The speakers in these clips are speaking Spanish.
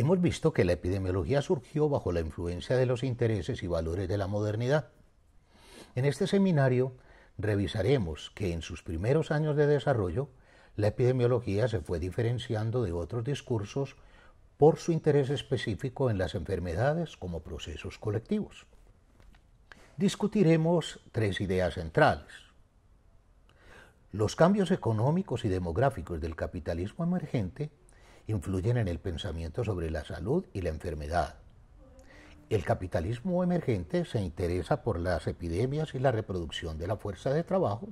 Hemos visto que la epidemiología surgió bajo la influencia de los intereses y valores de la modernidad. En este seminario revisaremos que en sus primeros años de desarrollo, la epidemiología se fue diferenciando de otros discursos por su interés específico en las enfermedades como procesos colectivos. Discutiremos tres ideas centrales. Los cambios económicos y demográficos del capitalismo emergente influyen en el pensamiento sobre la salud y la enfermedad. El capitalismo emergente se interesa por las epidemias y la reproducción de la fuerza de trabajo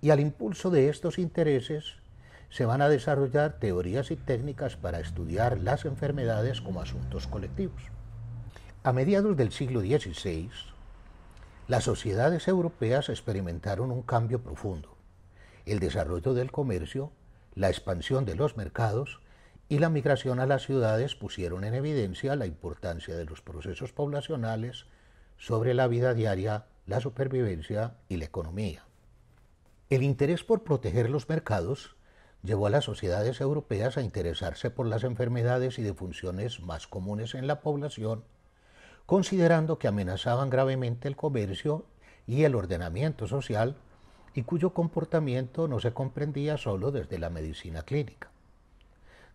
y al impulso de estos intereses se van a desarrollar teorías y técnicas para estudiar las enfermedades como asuntos colectivos. A mediados del siglo XVI, las sociedades europeas experimentaron un cambio profundo, el desarrollo del comercio la expansión de los mercados y la migración a las ciudades pusieron en evidencia la importancia de los procesos poblacionales sobre la vida diaria, la supervivencia y la economía. El interés por proteger los mercados llevó a las sociedades europeas a interesarse por las enfermedades y defunciones más comunes en la población, considerando que amenazaban gravemente el comercio y el ordenamiento social y cuyo comportamiento no se comprendía solo desde la medicina clínica.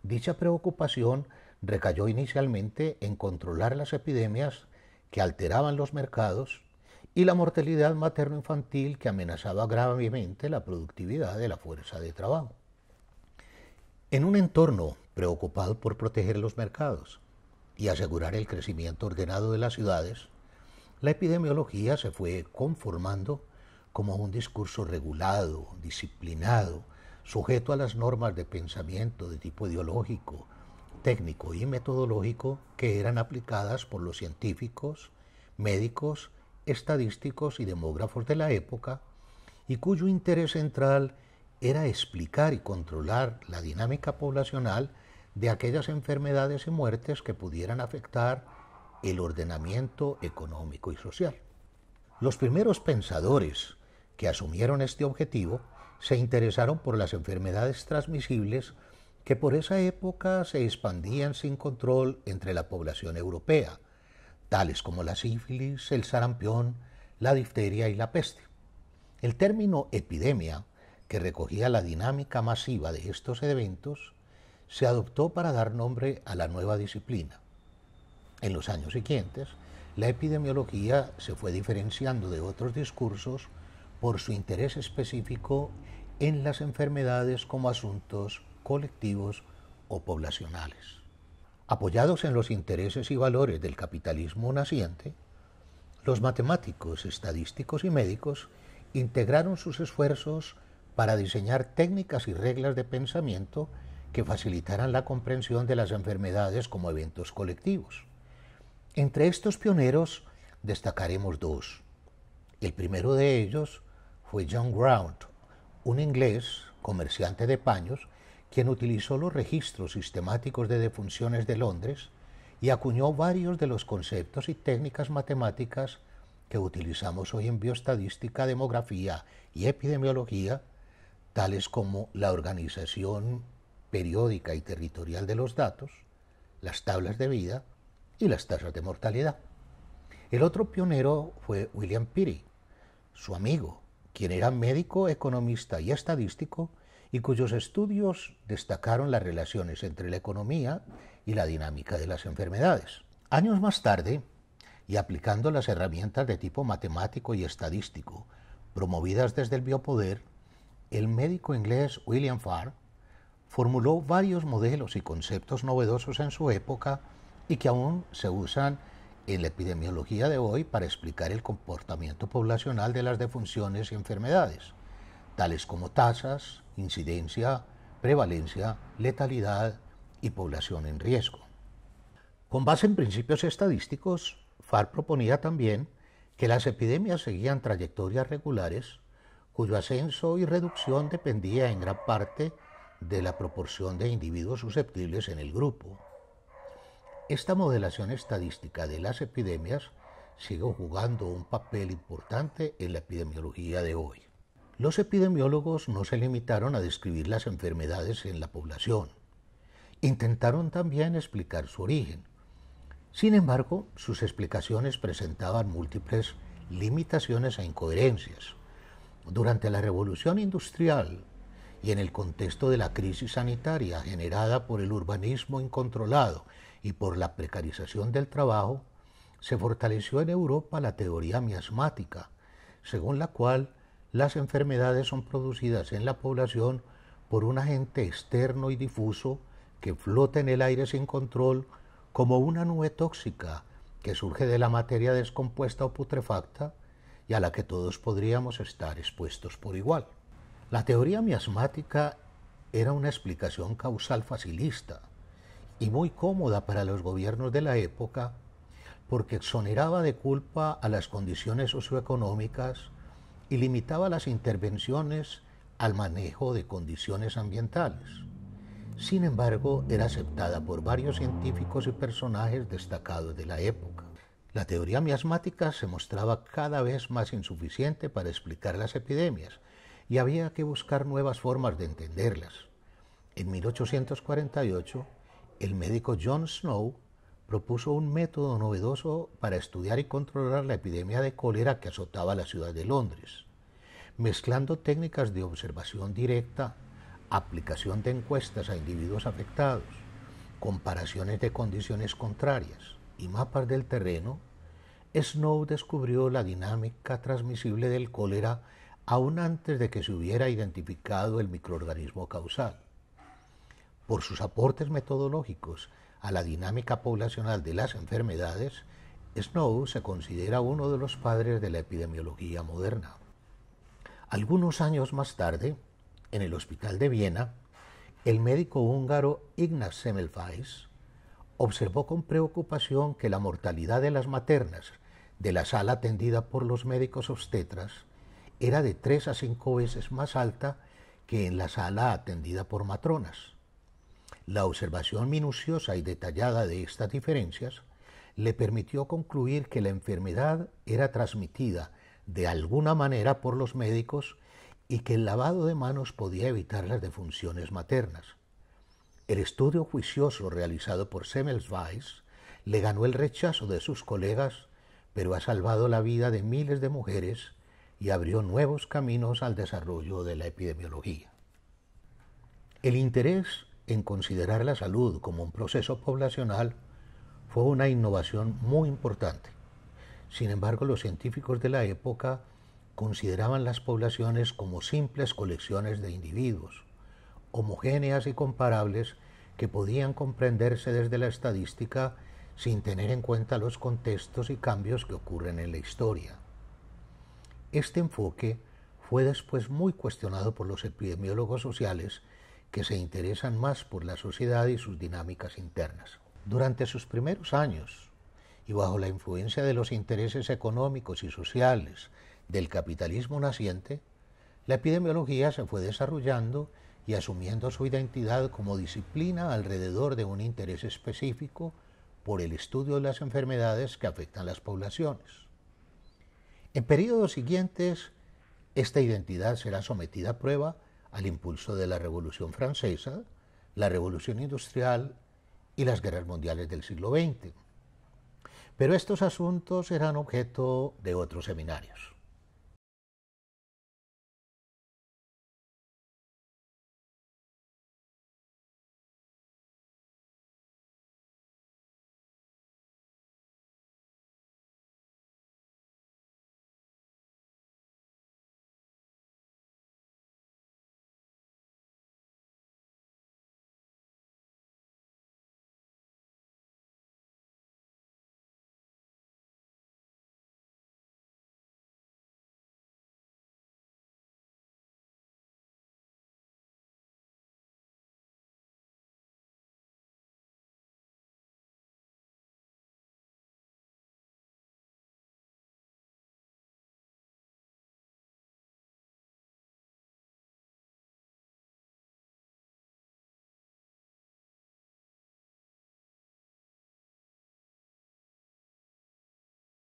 Dicha preocupación recayó inicialmente en controlar las epidemias que alteraban los mercados y la mortalidad materno-infantil que amenazaba gravemente la productividad de la fuerza de trabajo. En un entorno preocupado por proteger los mercados y asegurar el crecimiento ordenado de las ciudades, la epidemiología se fue conformando como un discurso regulado, disciplinado, sujeto a las normas de pensamiento de tipo ideológico, técnico y metodológico que eran aplicadas por los científicos, médicos, estadísticos y demógrafos de la época, y cuyo interés central era explicar y controlar la dinámica poblacional de aquellas enfermedades y muertes que pudieran afectar el ordenamiento económico y social. Los primeros pensadores que asumieron este objetivo se interesaron por las enfermedades transmisibles que por esa época se expandían sin control entre la población europea, tales como la sífilis, el sarampión, la difteria y la peste. El término epidemia, que recogía la dinámica masiva de estos eventos, se adoptó para dar nombre a la nueva disciplina. En los años siguientes, la epidemiología se fue diferenciando de otros discursos por su interés específico en las enfermedades como asuntos colectivos o poblacionales. Apoyados en los intereses y valores del capitalismo naciente, los matemáticos, estadísticos y médicos integraron sus esfuerzos para diseñar técnicas y reglas de pensamiento que facilitaran la comprensión de las enfermedades como eventos colectivos. Entre estos pioneros destacaremos dos. El primero de ellos fue John Ground, un inglés, comerciante de paños, quien utilizó los registros sistemáticos de defunciones de Londres y acuñó varios de los conceptos y técnicas matemáticas que utilizamos hoy en bioestadística, demografía y epidemiología, tales como la organización periódica y territorial de los datos, las tablas de vida y las tasas de mortalidad. El otro pionero fue William Peary, su amigo, quien era médico, economista y estadístico, y cuyos estudios destacaron las relaciones entre la economía y la dinámica de las enfermedades. Años más tarde, y aplicando las herramientas de tipo matemático y estadístico promovidas desde el biopoder, el médico inglés William Farr formuló varios modelos y conceptos novedosos en su época y que aún se usan en la epidemiología de hoy para explicar el comportamiento poblacional de las defunciones y enfermedades, tales como tasas, incidencia, prevalencia, letalidad y población en riesgo. Con base en principios estadísticos, FAR proponía también que las epidemias seguían trayectorias regulares cuyo ascenso y reducción dependía en gran parte de la proporción de individuos susceptibles en el grupo. Esta modelación estadística de las epidemias sigue jugando un papel importante en la epidemiología de hoy. Los epidemiólogos no se limitaron a describir las enfermedades en la población, intentaron también explicar su origen. Sin embargo, sus explicaciones presentaban múltiples limitaciones e incoherencias. Durante la revolución industrial, y en el contexto de la crisis sanitaria generada por el urbanismo incontrolado y por la precarización del trabajo, se fortaleció en Europa la teoría miasmática, según la cual las enfermedades son producidas en la población por un agente externo y difuso que flota en el aire sin control como una nube tóxica que surge de la materia descompuesta o putrefacta y a la que todos podríamos estar expuestos por igual. La teoría miasmática era una explicación causal facilista y muy cómoda para los gobiernos de la época porque exoneraba de culpa a las condiciones socioeconómicas y limitaba las intervenciones al manejo de condiciones ambientales. Sin embargo, era aceptada por varios científicos y personajes destacados de la época. La teoría miasmática se mostraba cada vez más insuficiente para explicar las epidemias y había que buscar nuevas formas de entenderlas. En 1848, el médico John Snow propuso un método novedoso para estudiar y controlar la epidemia de cólera que azotaba la ciudad de Londres, mezclando técnicas de observación directa, aplicación de encuestas a individuos afectados, comparaciones de condiciones contrarias y mapas del terreno, Snow descubrió la dinámica transmisible del cólera aún antes de que se hubiera identificado el microorganismo causal. Por sus aportes metodológicos a la dinámica poblacional de las enfermedades, Snow se considera uno de los padres de la epidemiología moderna. Algunos años más tarde, en el Hospital de Viena, el médico húngaro Ignaz Semmelweis observó con preocupación que la mortalidad de las maternas de la sala atendida por los médicos obstetras era de tres a cinco veces más alta que en la sala atendida por matronas. La observación minuciosa y detallada de estas diferencias le permitió concluir que la enfermedad era transmitida de alguna manera por los médicos y que el lavado de manos podía evitar las defunciones maternas. El estudio juicioso realizado por Semmelweis le ganó el rechazo de sus colegas, pero ha salvado la vida de miles de mujeres y abrió nuevos caminos al desarrollo de la epidemiología. El interés en considerar la salud como un proceso poblacional fue una innovación muy importante. Sin embargo, los científicos de la época consideraban las poblaciones como simples colecciones de individuos, homogéneas y comparables que podían comprenderse desde la estadística sin tener en cuenta los contextos y cambios que ocurren en la historia. Este enfoque fue después muy cuestionado por los epidemiólogos sociales que se interesan más por la sociedad y sus dinámicas internas. Durante sus primeros años, y bajo la influencia de los intereses económicos y sociales del capitalismo naciente, la epidemiología se fue desarrollando y asumiendo su identidad como disciplina alrededor de un interés específico por el estudio de las enfermedades que afectan las poblaciones. En períodos siguientes, esta identidad será sometida a prueba al impulso de la Revolución Francesa, la Revolución Industrial y las guerras mundiales del siglo XX. Pero estos asuntos serán objeto de otros seminarios.